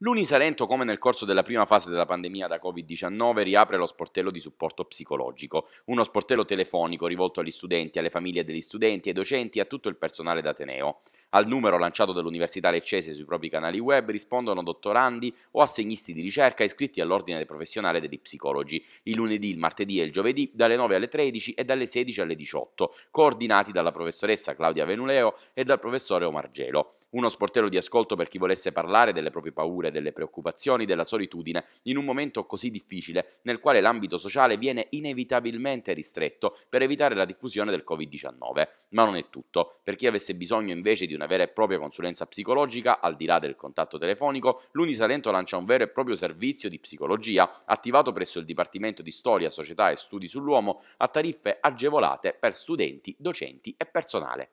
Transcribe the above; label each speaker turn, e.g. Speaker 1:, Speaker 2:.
Speaker 1: L'Unisalento, come nel corso della prima fase della pandemia da Covid-19, riapre lo sportello di supporto psicologico, uno sportello telefonico rivolto agli studenti, alle famiglie degli studenti, ai docenti e a tutto il personale d'ateneo. Al numero lanciato dall'Università Leccese sui propri canali web rispondono dottorandi o assegnisti di ricerca iscritti all'ordine professionale degli psicologi, il lunedì, il martedì e il giovedì dalle 9 alle 13 e dalle 16 alle 18, coordinati dalla professoressa Claudia Venuleo e dal professore Omar Gelo uno sportello di ascolto per chi volesse parlare delle proprie paure, delle preoccupazioni, della solitudine, in un momento così difficile nel quale l'ambito sociale viene inevitabilmente ristretto per evitare la diffusione del Covid-19. Ma non è tutto, per chi avesse bisogno invece di una vera e propria consulenza psicologica, al di là del contatto telefonico, l'Unisalento lancia un vero e proprio servizio di psicologia attivato presso il Dipartimento di Storia, Società e Studi sull'Uomo a tariffe agevolate per studenti, docenti e personale.